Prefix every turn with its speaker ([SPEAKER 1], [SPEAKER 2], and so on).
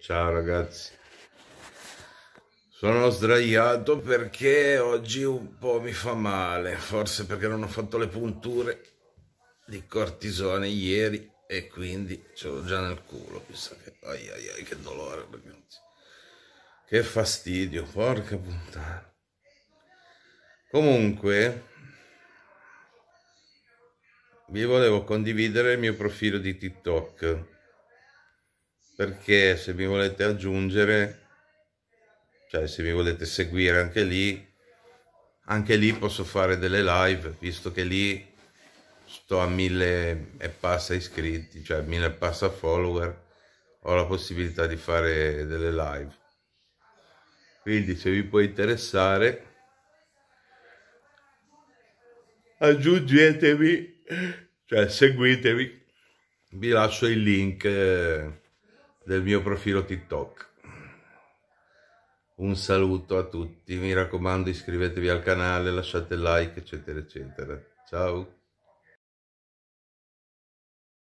[SPEAKER 1] Ciao ragazzi. Sono sdraiato perché oggi un po' mi fa male, forse perché non ho fatto le punture di cortisone ieri e quindi ce l'ho già nel culo, chissà che... Ai ai ai, che dolore ragazzi. Che fastidio, porca puttana. Comunque, vi volevo condividere il mio profilo di TikTok perché se mi volete aggiungere, cioè se mi volete seguire anche lì, anche lì posso fare delle live, visto che lì sto a mille e passa iscritti, cioè mille e passa follower, ho la possibilità di fare delle live. Quindi se vi può interessare, aggiungetevi, cioè seguitemi, vi lascio il link eh, del mio profilo TikTok. Un saluto a tutti, mi raccomando iscrivetevi al canale, lasciate like, eccetera, eccetera. Ciao!